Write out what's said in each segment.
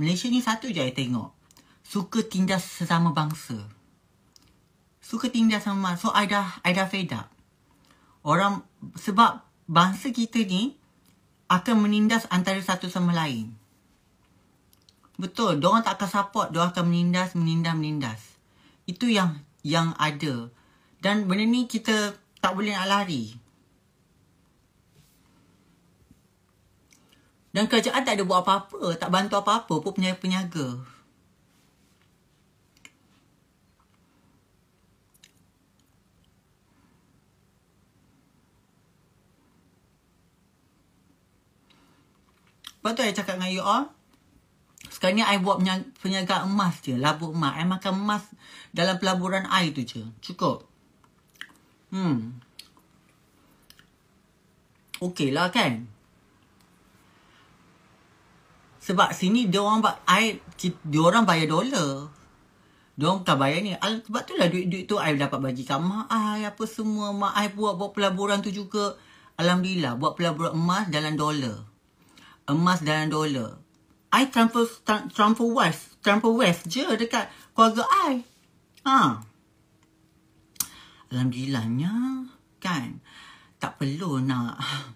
Malaysia ni satu je saya tengok. Suka tindas sesama bangsa. Suka tindas sama bangsa. So, I dah, I dah fed up. Orang, sebab bangsa kita ni akan menindas antara satu sama lain. Betul, diorang tak akan support, diorang akan menindas, menindas, menindas. Itu yang yang ada. Dan benda ni kita tak boleh nak lari. Dan kerajaan tak ada buat apa-apa, tak bantu apa-apa pun peniaga-peniaga. Lepas tu saya cakap dengan you all. Sekarang ni saya buat peniaga emas je. Labu emas. Saya makan emas dalam pelaburan air tu je. Cukup. Hmm. Okey lah kan sebab sini dia orang buat I dia orang bayar dolar. Dia orang bukan bayar ni. Al, sebab tu lah duit-duit tu I dapat bagi kat mak I apa semua. Mak I buat, buat pelaburan tu juga. Alhamdulillah buat pelaburan emas dalam dolar. Emas dalam dolar. I transfer tra- transfer west, transfer west je dekat keluarga I. Ha. Alhamdulillahnya kan tak perlu nak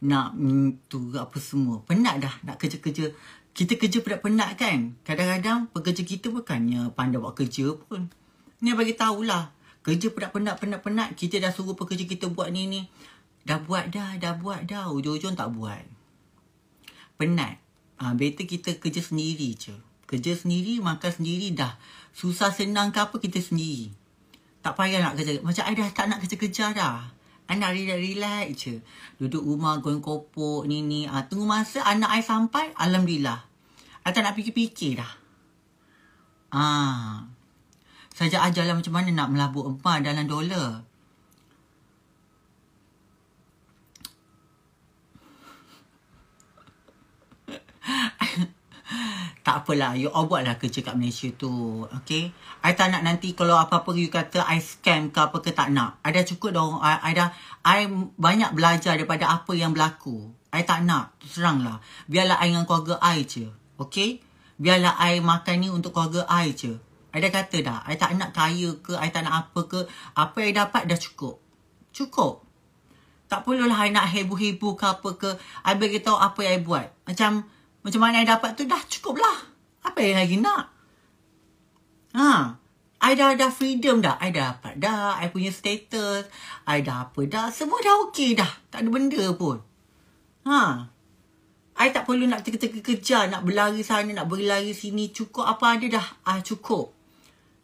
nak mm, tu apa semua. Penat dah nak kerja-kerja. Kita kerja penat-penat kan. Kadang-kadang pekerja kita bukannya pandai buat kerja pun. Ni bagi tahulah. Kerja penat-penat, penat-penat. Kita dah suruh pekerja kita buat ni, ni. Dah buat dah, dah buat dah. Ujung-ujung tak buat. Penat. Ha, better kita kerja sendiri je. Kerja sendiri, makan sendiri dah. Susah senang ke apa kita sendiri. Tak payah nak kerja. Macam I dah tak nak kerja-kerja dah. Anak relax-relax je. Duduk rumah, goreng kopok, ni ni. Ha, tunggu masa anak saya sampai, Alhamdulillah. Saya tak nak fikir-fikir dah. Ha. Ah. Saja ajarlah macam mana nak melabur empat dalam dolar. apalah you all buatlah kerja kat Malaysia tu okay I tak nak nanti kalau apa-apa you kata I scam ke apa ke tak nak I dah cukup dah I, I dah I banyak belajar daripada apa yang berlaku I tak nak lah. biarlah I dengan keluarga I je okay biarlah I makan ni untuk keluarga I je I dah kata dah I tak nak kaya ke I tak nak apa ke apa yang dapat dah cukup cukup tak perlu lah I nak heboh heboh, ke apa ke I beritahu apa yang I buat macam macam mana yang dapat tu dah cukup lah apa yang lagi nak? Ha. I dah ada freedom dah. I dah dapat dah. I punya status. I dah apa dah. Semua dah okey dah. Tak ada benda pun. Ha. I tak perlu nak teka-teka kejar. Nak berlari sana. Nak berlari sini. Cukup apa ada dah. Ah cukup.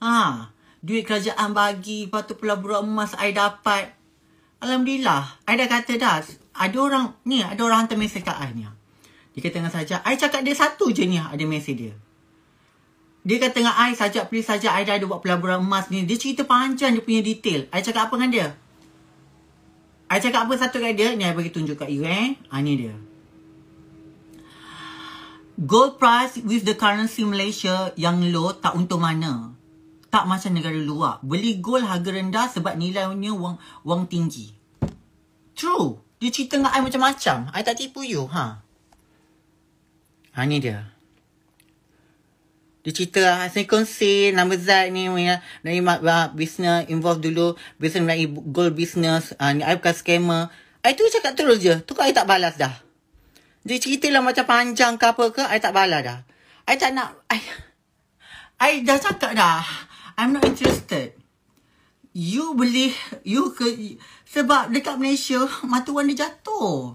Ha. Duit kerajaan bagi. Lepas tu pelaburan emas I dapat. Alhamdulillah. I dah kata dah. Ada orang. Ni ada orang hantar mesej kat I ni. Dia kata dengan saja. I cakap dia satu je ni. Ada mesej dia. Dia kata dengan I sajak pilih sajak I dah ada buat pelaburan emas ni. Dia cerita panjang dia punya detail. I cakap apa dengan dia? I cakap apa satu kat dia? Ni I bagi tunjuk kat you eh. Ha, ni dia. Gold price with the currency Malaysia yang low tak untung mana. Tak macam negara luar. Beli gold harga rendah sebab nilainya wang, wang tinggi. True. Dia cerita dengan I macam-macam. I tak tipu you, ha? Huh? Ah, ha, ni dia. Dia cerita lah Hasan kongsi Nama Zaid ni punya Dari uh, business Involve dulu Business mengenai Gold business uh, Ni I bukan scammer I tu cakap terus je Tu kan I tak balas dah Dia cerita lah macam panjang ke apa ke I tak balas dah I tak nak I, I dah cakap dah I'm not interested You beli You ke Sebab dekat Malaysia Mata wang dia jatuh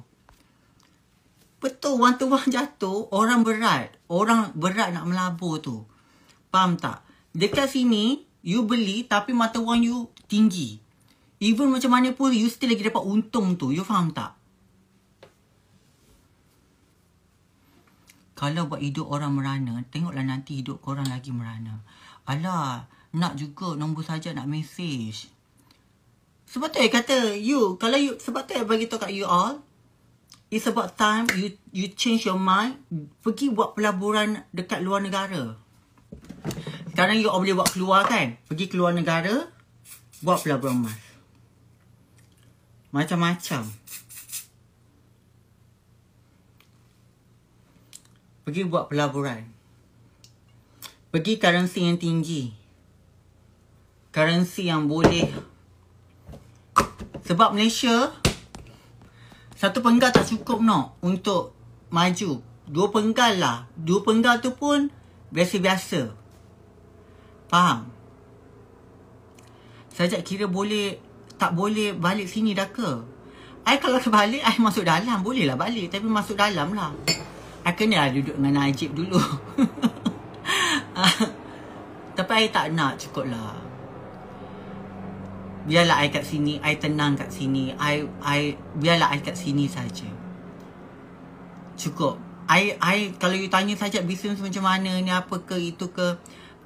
Betul, one to jatuh, orang berat. Orang berat nak melabur tu. Faham tak? Dekat sini, you beli tapi mata wang you tinggi. Even macam mana pun, you still lagi dapat untung tu. You faham tak? Kalau buat hidup orang merana, tengoklah nanti hidup korang lagi merana. Alah, nak juga nombor saja nak message. Sebab tu saya kata you, kalau you, sebab tu saya beritahu kat you all, it's about time you you change your mind pergi buat pelaburan dekat luar negara sekarang you boleh buat keluar kan pergi keluar negara buat pelaburan emas macam-macam pergi buat pelaburan pergi currency yang tinggi currency yang boleh sebab Malaysia satu penggal tak cukup no untuk maju. Dua penggal lah. Dua penggal tu pun biasa-biasa. Faham? Sajak kira boleh tak boleh balik sini dah ke? Ai kalau balik ai masuk dalam boleh lah balik tapi masuk dalam lah. Ai kena lah duduk dengan Najib dulu. Ah, tapi ai tak nak cukup lah biarlah I kat sini, I tenang kat sini, I I biarlah I kat sini saja. Cukup. I I kalau you tanya saja bisnes macam mana ni apa ke itu ke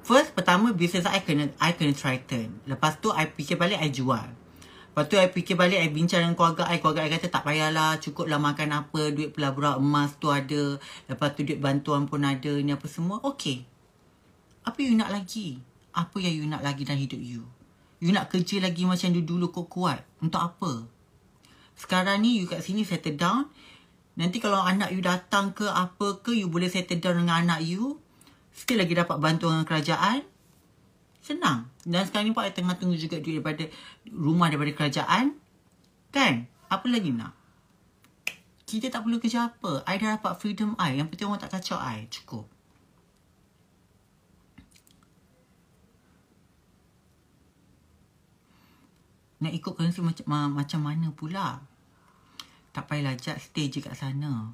First pertama bisnes I kena I kena try turn. Lepas tu I fikir balik I jual. Lepas tu I fikir balik I bincang dengan keluarga I keluarga I kata tak payahlah cukuplah makan apa duit pelaburan emas tu ada. Lepas tu duit bantuan pun ada ni apa semua. Okay. Apa you nak lagi? Apa yang you nak lagi dalam hidup you? You nak kerja lagi macam dulu-dulu kau kuat. Untuk apa? Sekarang ni you kat sini settle down. Nanti kalau anak you datang ke apa ke you boleh settle down dengan anak you. Still lagi dapat bantuan dengan kerajaan. Senang. Dan sekarang ni pun I tengah tunggu juga duit daripada rumah daripada kerajaan. Kan? Apa lagi nak? Kita tak perlu kerja apa. I dah dapat freedom I. Yang penting orang tak kacau I. Cukup. nak ikut kerusi macam macam mana pula? Tak payahlah Jack stay je kat sana.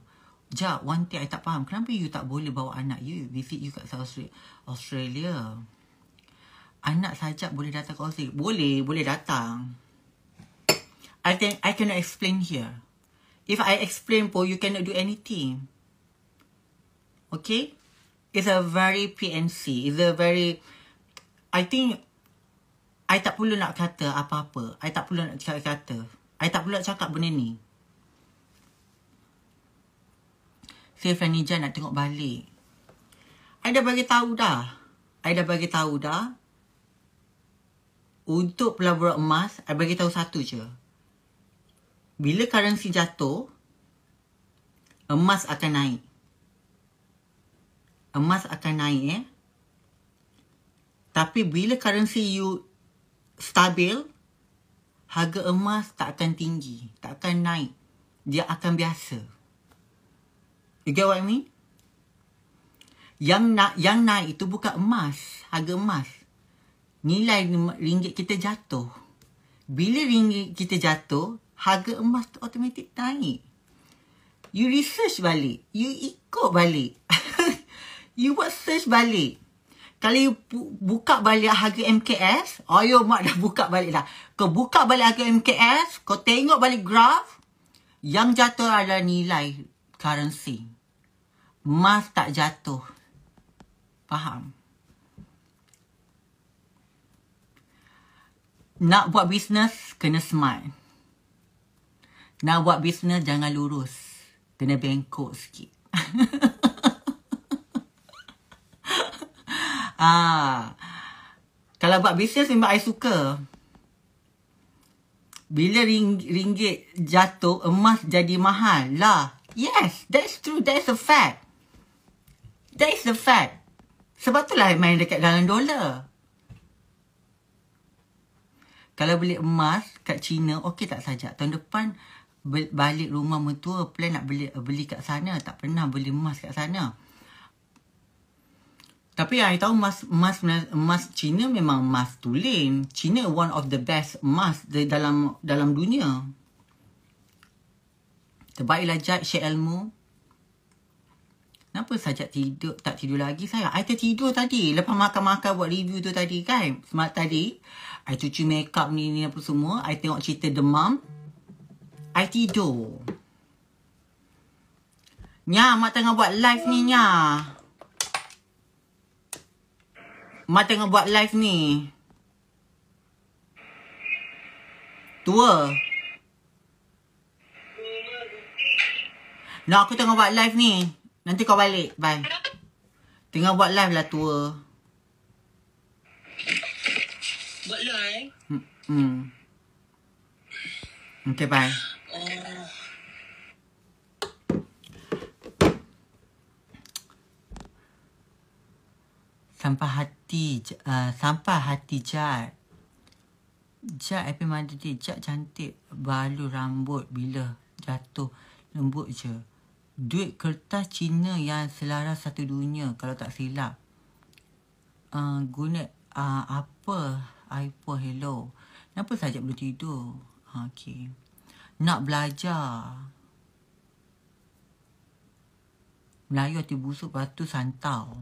Jack, one thing I tak faham. Kenapa you tak boleh bawa anak you visit you kat South Australia? Anak saja boleh datang ke Australia? Boleh, boleh datang. I think I cannot explain here. If I explain pun, you cannot do anything. Okay? It's a very PNC. It's a very... I think I tak perlu nak kata apa-apa. I tak perlu nak cakap kata. I tak perlu nak cakap benda ni. Saya Fanny Jan nak tengok balik. I dah bagi tahu dah. I dah bagi tahu dah. Untuk pelaburan emas, I bagi tahu satu je. Bila currency jatuh, emas akan naik. Emas akan naik eh. Tapi bila currency you stabil, harga emas tak akan tinggi, tak akan naik. Dia akan biasa. You get what I mean? Yang, nak yang naik itu bukan emas, harga emas. Nilai ringgit kita jatuh. Bila ringgit kita jatuh, harga emas tu automatik naik. You research balik. You ikut balik. you buat search balik kalau you buka balik harga MKS, oh you mak dah buka balik dah. Kau buka balik harga MKS, kau tengok balik graf, yang jatuh adalah nilai currency. Emas tak jatuh. Faham? Nak buat bisnes, kena smart. Nak buat bisnes, jangan lurus. Kena bengkok sikit. Ha. Kalau buat bisnes memang saya suka. Bila ring, ringgit jatuh, emas jadi mahal lah. Yes, that's true. That's a fact. That's a fact. Sebab itulah saya main dekat dalam dolar. Kalau beli emas kat China, okey tak saja. Tahun depan balik rumah mertua, plan nak beli beli kat sana. Tak pernah beli emas kat sana. Tapi yang saya tahu emas emas emas Cina memang emas tulen. Cina one of the best emas dalam dalam dunia. Terbaiklah Jad Syekh Elmo. Kenapa sajak tidur tak tidur lagi saya? Saya tidur tadi. Lepas makan-makan buat review tu tadi kan. Semalam tadi. Saya cuci makeup ni ni apa semua. Saya tengok cerita demam. Saya tidur. Nya, mak tengah buat live ni, Nya. Nya. Mak tengah buat live ni. Tua. Nak no, aku tengah buat live ni. Nanti kau balik. Bye. Tengah buat live lah tua. Buat live? Hmm. Okay, bye. Oh. sampah hati uh, sampai hati jar jar happy mother day jar cantik balu rambut bila jatuh lembut je duit kertas Cina yang selaras satu dunia kalau tak silap uh, guna uh, apa iPhone hello kenapa saja belum tidur uh, ah, okay. nak belajar Melayu hati busuk, batu santau.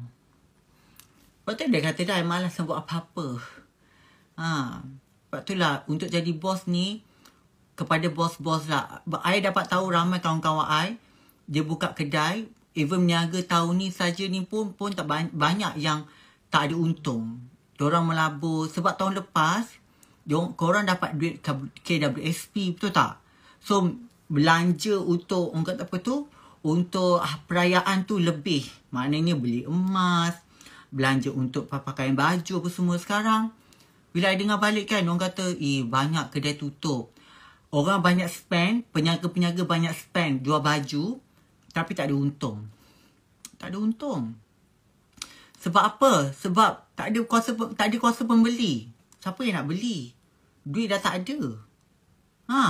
Lepas tu dia kata dah malas nak buat apa-apa. Ha. Sebab tu lah untuk jadi bos ni kepada bos-bos lah. I dapat tahu ramai kawan-kawan I. Dia buka kedai. Even niaga tahun ni saja ni pun pun tak banyak yang tak ada untung. Diorang melabur. Sebab tahun lepas, korang dapat duit KWSP betul tak? So, belanja untuk, orang kata apa tu, untuk perayaan tu lebih. Maknanya beli emas, belanja untuk pakaian baju apa semua sekarang. Bila saya dengar balik kan, orang kata, eh banyak kedai tutup. Orang banyak spend, peniaga-peniaga banyak spend jual baju tapi tak ada untung. Tak ada untung. Sebab apa? Sebab tak ada kuasa tak ada kuasa pembeli. Siapa yang nak beli? Duit dah tak ada. Ha.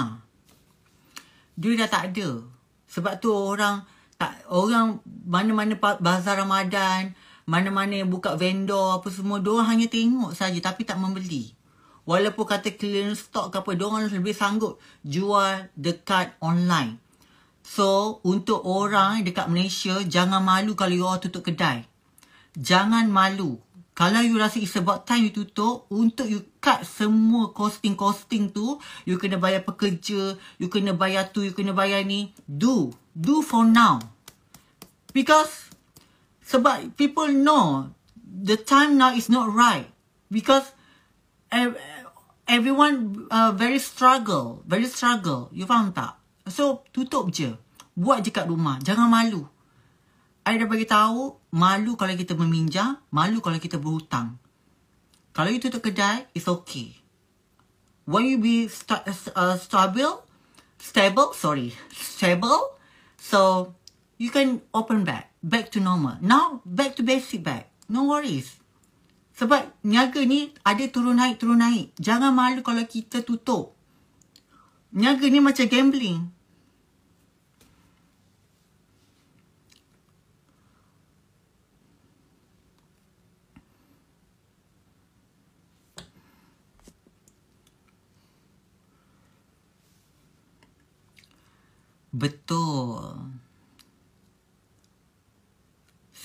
Duit dah tak ada. Sebab tu orang tak orang mana-mana bazar Ramadan, mana-mana buka vendor apa semua diorang hanya tengok saja tapi tak membeli walaupun kata clearance stock ke apa diorang lebih sanggup jual dekat online so untuk orang dekat Malaysia jangan malu kalau you all tutup kedai jangan malu kalau you rasa it's about time you tutup, untuk you cut semua costing-costing tu, you kena bayar pekerja, you kena bayar tu, you kena bayar ni. Do. Do for now. Because sebab people know the time now is not right because e, everyone uh, very struggle, very struggle. You faham tak? So tutup je. Buat je kat rumah. Jangan malu. I dah bagi tahu malu kalau kita meminjam, malu kalau kita berhutang. Kalau you tutup kedai, it's okay. When you be st- uh, stable, stable, sorry, stable, so you can open back back to normal now back to basic back no worries sebab niaga ni ada turun naik turun naik jangan malu kalau kita tutup niaga ni macam gambling Betul.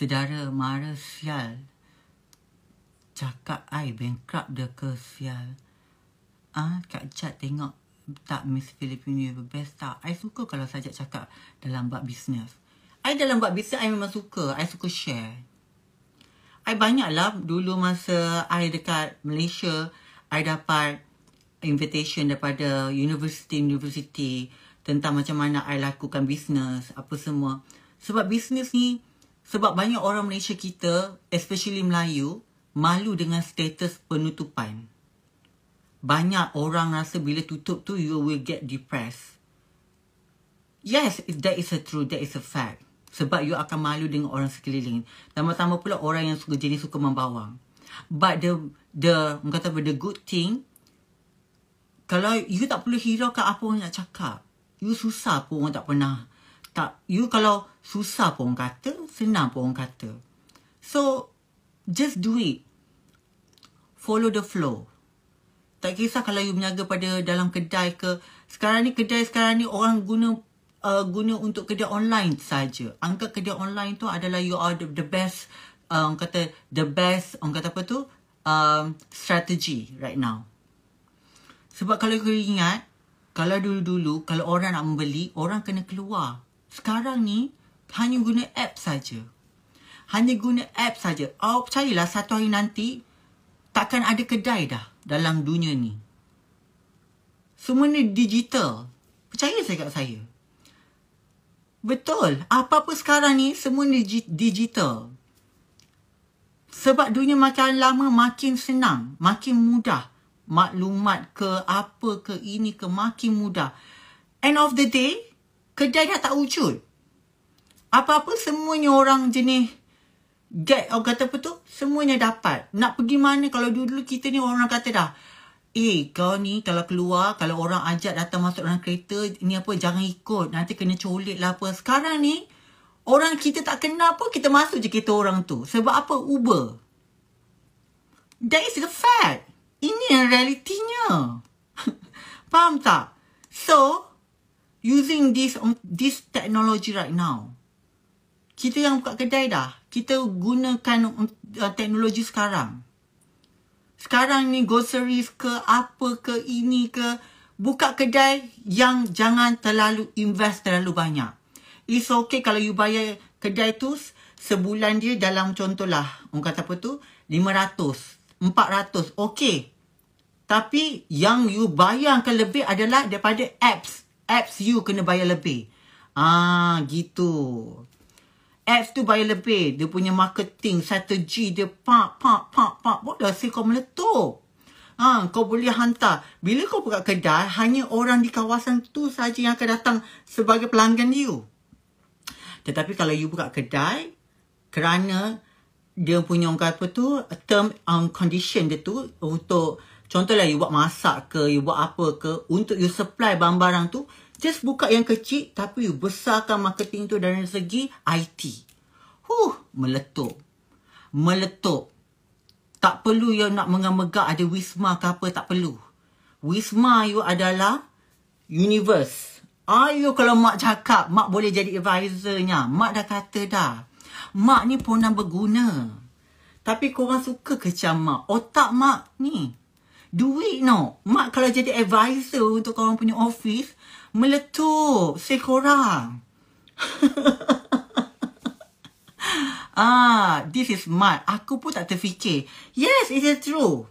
Sedara mara sial. Cakap ai bankrupt dia ke sial. Ah, ha? Kak Chat tengok tak Miss Filipina the best tak? I suka kalau saja cakap dalam bab bisnes. I dalam bab bisnes, I memang suka. I suka share. I banyaklah dulu masa I dekat Malaysia, I dapat invitation daripada universiti-universiti tentang macam mana I lakukan bisnes, apa semua. Sebab bisnes ni, sebab banyak orang Malaysia kita, especially Melayu, malu dengan status penutupan. Banyak orang rasa bila tutup tu, you will get depressed. Yes, that is a truth, that is a fact. Sebab you akan malu dengan orang sekeliling. Tambah tambah pula orang yang suka jenis suka membawang. But the, the, kata the good thing, kalau you tak perlu hiraukan apa orang nak cakap, you susah pun orang tak pernah tak, you kalau susah pun kata, senang pun kata. So, just do it. Follow the flow. Tak kisah kalau you berniaga pada dalam kedai ke. Sekarang ni kedai sekarang ni orang guna uh, guna untuk kedai online saja. Angkat kedai online tu adalah you are the, the best uh, orang kata the best orang kata apa tu? Um, strategy right now. Sebab kalau kau ingat, kalau dulu-dulu, kalau orang nak membeli, orang kena keluar sekarang ni hanya guna app saja. Hanya guna app saja. Awak percayalah satu hari nanti takkan ada kedai dah dalam dunia ni. Semua ni digital. Percaya saya kat saya. Betul. Apa-apa sekarang ni semua ni digital. Sebab dunia makin lama makin senang, makin mudah. Maklumat ke apa ke ini ke makin mudah. End of the day, Kedai dah tak wujud. Apa-apa semuanya orang jenis get orang kata apa tu? Semuanya dapat. Nak pergi mana kalau dulu kita ni orang kata dah. Eh kau ni kalau keluar, kalau orang ajak datang masuk dalam kereta ni apa jangan ikut. Nanti kena colit lah apa. Sekarang ni orang kita tak kenal pun kita masuk je kereta orang tu. Sebab apa? Uber. That is the fact. Ini yang realitinya. Faham tak? So, using this um, this technology right now. Kita yang buka kedai dah, kita gunakan um, uh, teknologi sekarang. Sekarang ni groceries ke apa ke ini ke buka kedai yang jangan terlalu invest terlalu banyak. It's okay kalau you bayar kedai tu sebulan dia dalam contohlah orang kata apa tu 500, 400. Okay. Tapi yang you bayangkan lebih adalah daripada apps apps you kena bayar lebih. Ah, gitu. Apps tu bayar lebih. Dia punya marketing, strategi dia pak, pak, pak, pak. Bodoh sih kau meletup. Ha, kau boleh hantar. Bila kau buka kedai, hanya orang di kawasan tu saja yang akan datang sebagai pelanggan you. Tetapi kalau you buka kedai, kerana dia punya orang kata tu term on um, condition dia tu untuk contohlah you buat masak ke you buat apa ke untuk you supply barang-barang tu just buka yang kecil tapi you besarkan marketing tu dari segi IT. Huh, meletup. Meletup. Tak perlu you nak mengamegak ada wisma ke apa tak perlu. Wisma you adalah universe. Ayuh kalau mak cakap, mak boleh jadi advisernya, Mak dah kata dah mak ni pun punan berguna. Tapi korang suka kecam mak. Otak mak ni. Duit no. Mak kalau jadi advisor untuk korang punya office meletup si korang. ah, this is mak. Aku pun tak terfikir. Yes, it is true.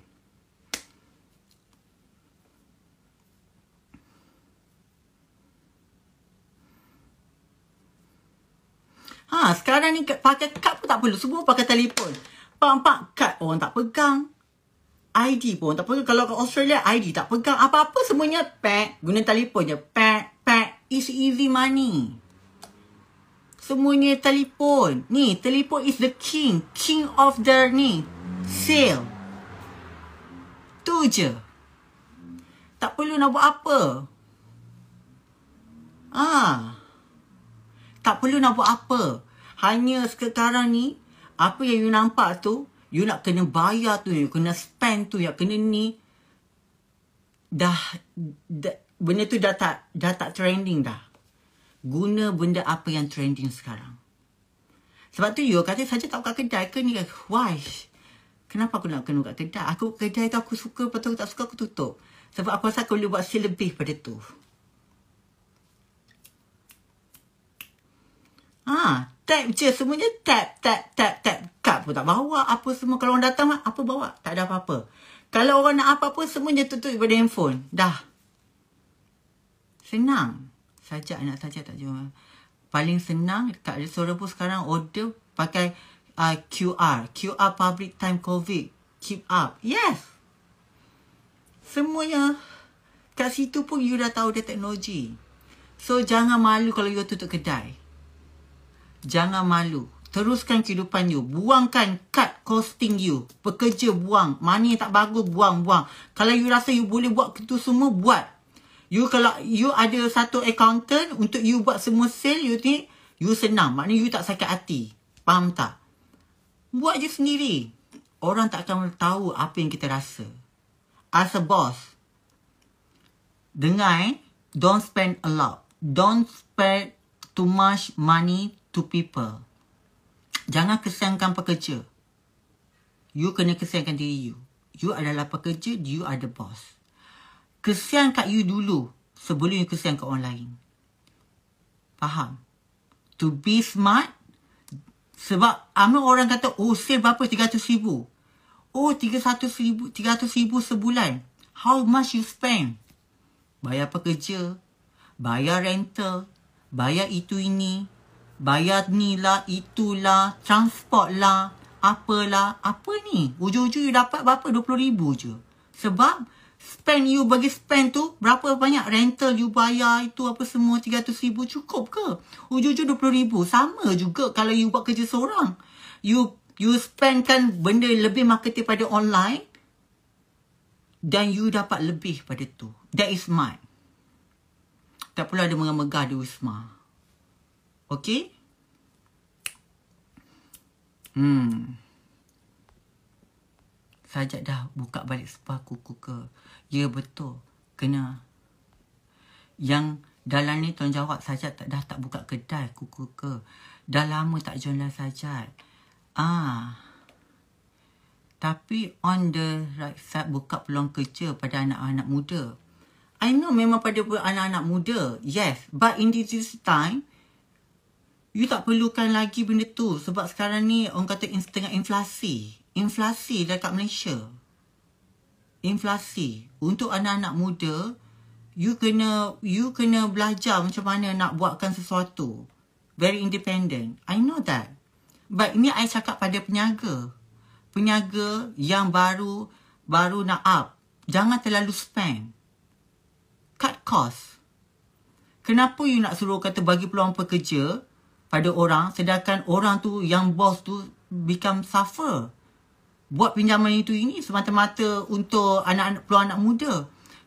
Ha, sekarang ni pakai kad pun tak perlu. Semua pakai telefon. Pak-pak, kad orang tak pegang. ID pun tak pegang. Kalau kat Australia, ID tak pegang. Apa-apa semuanya, pack. Guna telefon je. Pack, pack. It's easy money. Semuanya telefon. Ni, telefon is the king. King of the ni. Sale. Tu je. Tak perlu nak buat apa. Ah. Ha tak perlu nak buat apa. Hanya sekarang ni, apa yang you nampak tu, you nak kena bayar tu, you kena spend tu, yang kena ni. Dah, dah benda tu dah tak, dah tak trending dah. Guna benda apa yang trending sekarang. Sebab tu you kata saja tak buka kedai ke ni? Why? Kenapa aku nak kena buka kedai? Aku kedai tu aku suka, lepas tu aku tak suka aku tutup. Sebab aku rasa aku boleh buat sale lebih pada tu. Ah, tap je semuanya tap tap tap tap. Kad pun tak bawa apa semua kalau orang datang apa bawa? Tak ada apa-apa. Kalau orang nak apa-apa semuanya tutup daripada handphone. Dah. Senang. Sajak nak sajak tak jumpa. Paling senang tak ada pun sekarang order pakai uh, QR. QR public time COVID. Keep up. Yes. Semuanya kat situ pun you dah tahu dia teknologi. So jangan malu kalau you tutup kedai. Jangan malu. Teruskan kehidupan you. Buangkan cut costing you. Pekerja buang. Money yang tak bagus buang, buang. Kalau you rasa you boleh buat itu semua, buat. You kalau you ada satu accountant untuk you buat semua sale, you think you senang. Maknanya you tak sakit hati. Faham tak? Buat je sendiri. Orang tak akan tahu apa yang kita rasa. As a boss, dengar eh, don't spend a lot. Don't spend too much money to people. Jangan kesiankan pekerja. You kena kesiankan diri you. You adalah pekerja, you are the boss. Kesian kat you dulu sebelum you kesian kat orang lain. Faham? To be smart, sebab amin orang kata, oh sale berapa? 300 ribu. Oh, 300 ribu, 300 ribu sebulan. How much you spend? Bayar pekerja, bayar rental, bayar itu ini, bayar ni lah, itulah, transport lah, apalah, apa ni? Ujung-ujung you dapat berapa? RM20,000 je. Sebab spend you bagi spend tu, berapa banyak rental you bayar itu apa semua RM300,000 cukup ke? Ujung-ujung RM20,000. Sama juga kalau you buat kerja seorang. You you spend kan benda lebih marketing pada online dan you dapat lebih pada tu. That is smart. Tak perlu ada megah-megah di Wisma. -megah Ok Hmm Sajak dah buka balik spa kuku ke Ya betul Kena Yang dalam ni tuan jawab Sajak tak, dah tak buka kedai kuku ke Dah lama tak jualan Sajak Ah, tapi on the right side buka peluang kerja pada anak-anak muda. I know memang pada anak-anak muda. Yes. But in this time, you tak perlukan lagi benda tu sebab sekarang ni orang kata in, inflasi. Inflasi dekat Malaysia. Inflasi. Untuk anak-anak muda, you kena you kena belajar macam mana nak buatkan sesuatu. Very independent. I know that. But ini I cakap pada peniaga. Peniaga yang baru baru nak up. Jangan terlalu spend. Cut cost. Kenapa you nak suruh kata bagi peluang pekerja? pada orang sedangkan orang tu yang bos tu become suffer buat pinjaman itu ini semata-mata untuk anak-anak peluang anak muda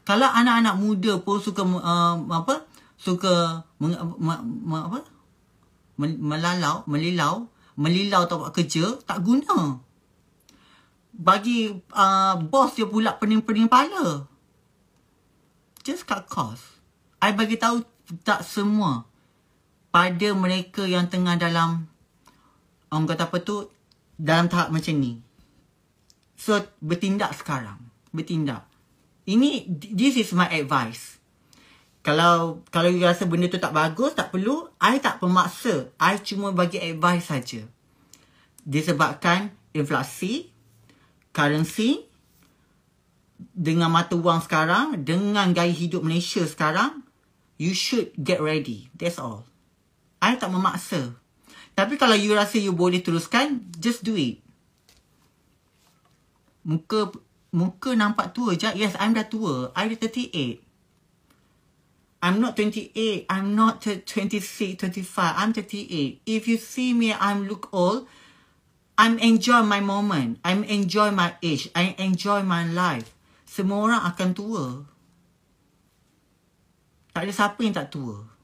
kalau anak-anak muda pun suka uh, apa suka meng, ma, uh, ma, apa melalau melilau melilau tak buat kerja tak guna bagi uh, bos dia pula pening-pening kepala just cut cost i bagi tahu tak semua pada mereka yang tengah dalam orang kata apa tu dalam tahap macam ni so bertindak sekarang bertindak ini this is my advice kalau kalau you rasa benda tu tak bagus tak perlu i tak pemaksa i cuma bagi advice saja disebabkan inflasi currency dengan mata wang sekarang dengan gaya hidup Malaysia sekarang you should get ready that's all I tak memaksa. Tapi kalau you rasa you boleh teruskan, just do it. Muka muka nampak tua je. Yes, I'm dah tua. I'm 38. I'm not 28. I'm not 26, 25. I'm 38. If you see me, I'm look old. I'm enjoy my moment. I'm enjoy my age. I enjoy my life. Semua orang akan tua. Tak ada siapa yang tak tua.